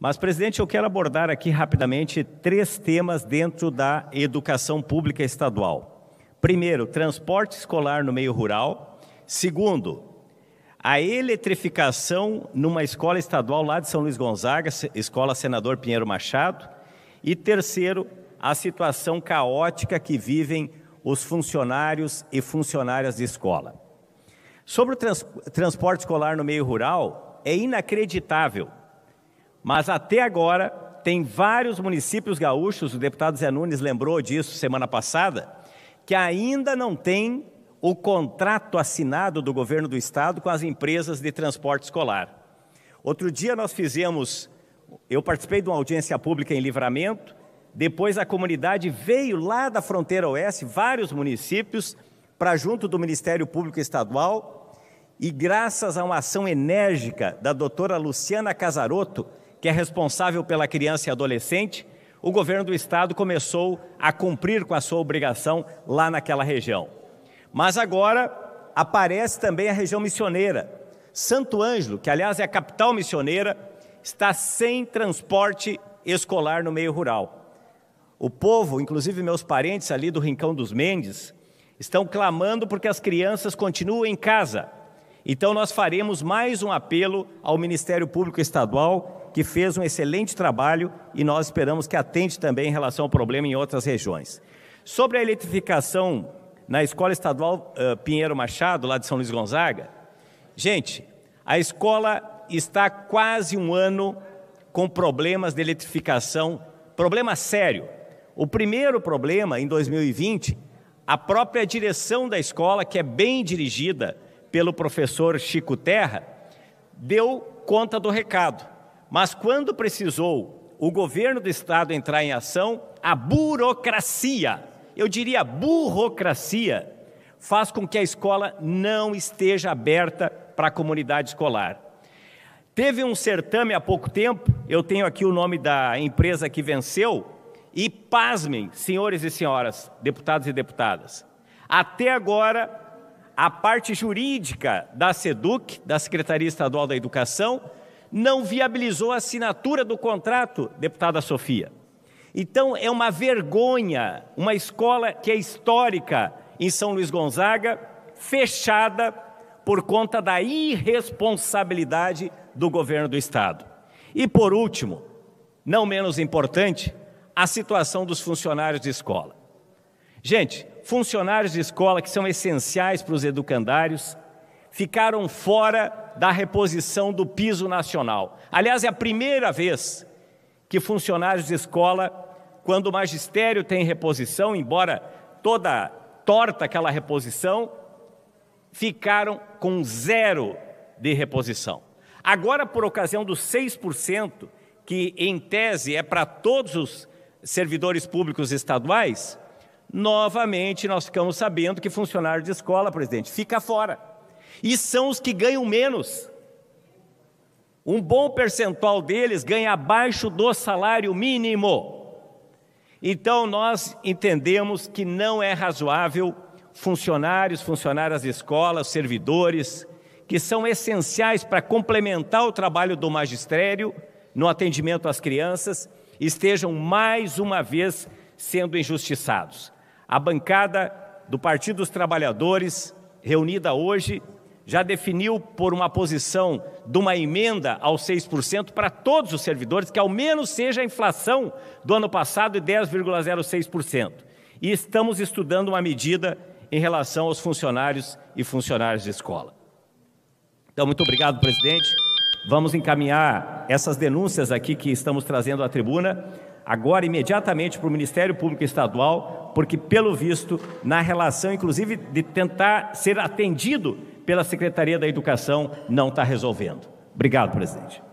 Mas, presidente, eu quero abordar aqui rapidamente três temas dentro da educação pública estadual. Primeiro, transporte escolar no meio rural. Segundo, a eletrificação numa escola estadual lá de São Luís Gonzaga, Escola Senador Pinheiro Machado. E terceiro, a situação caótica que vivem os funcionários e funcionárias de escola. Sobre o trans transporte escolar no meio rural, é inacreditável. Mas até agora, tem vários municípios gaúchos, o deputado Zé Nunes lembrou disso semana passada, que ainda não tem o contrato assinado do governo do estado com as empresas de transporte escolar. Outro dia nós fizemos, eu participei de uma audiência pública em Livramento, depois a comunidade veio lá da fronteira oeste, vários municípios, para junto do Ministério Público Estadual, e graças a uma ação enérgica da doutora Luciana Casaroto, que é responsável pela criança e adolescente, o governo do estado começou a cumprir com a sua obrigação lá naquela região. Mas agora aparece também a região missioneira. Santo Ângelo, que aliás é a capital missioneira, está sem transporte escolar no meio rural. O povo, inclusive meus parentes ali do Rincão dos Mendes, estão clamando porque as crianças continuam em casa então, nós faremos mais um apelo ao Ministério Público Estadual, que fez um excelente trabalho e nós esperamos que atente também em relação ao problema em outras regiões. Sobre a eletrificação na Escola Estadual uh, Pinheiro Machado, lá de São Luís Gonzaga, gente, a escola está quase um ano com problemas de eletrificação, problema sério. O primeiro problema, em 2020, a própria direção da escola, que é bem dirigida, pelo professor Chico Terra, deu conta do recado. Mas quando precisou o governo do estado entrar em ação, a burocracia, eu diria burocracia, faz com que a escola não esteja aberta para a comunidade escolar. Teve um certame há pouco tempo, eu tenho aqui o nome da empresa que venceu, e pasmem, senhores e senhoras, deputados e deputadas, até agora a parte jurídica da SEDUC, da Secretaria Estadual da Educação, não viabilizou a assinatura do contrato, deputada Sofia. Então é uma vergonha uma escola que é histórica em São Luís Gonzaga, fechada por conta da irresponsabilidade do governo do Estado. E por último, não menos importante, a situação dos funcionários de escola. Gente, funcionários de escola que são essenciais para os educandários ficaram fora da reposição do piso nacional. Aliás, é a primeira vez que funcionários de escola, quando o magistério tem reposição, embora toda torta aquela reposição, ficaram com zero de reposição. Agora, por ocasião dos 6%, que em tese é para todos os servidores públicos estaduais, novamente nós ficamos sabendo que funcionário de escola, presidente, fica fora. E são os que ganham menos. Um bom percentual deles ganha abaixo do salário mínimo. Então nós entendemos que não é razoável funcionários, funcionárias de escola, servidores, que são essenciais para complementar o trabalho do magistério no atendimento às crianças, estejam mais uma vez sendo injustiçados. A bancada do Partido dos Trabalhadores, reunida hoje, já definiu por uma posição de uma emenda aos 6% para todos os servidores, que ao menos seja a inflação do ano passado de 10,06%. E estamos estudando uma medida em relação aos funcionários e funcionárias de escola. Então, muito obrigado, presidente. Vamos encaminhar essas denúncias aqui que estamos trazendo à tribuna, agora imediatamente para o Ministério Público Estadual, porque, pelo visto, na relação, inclusive, de tentar ser atendido pela Secretaria da Educação, não está resolvendo. Obrigado, presidente.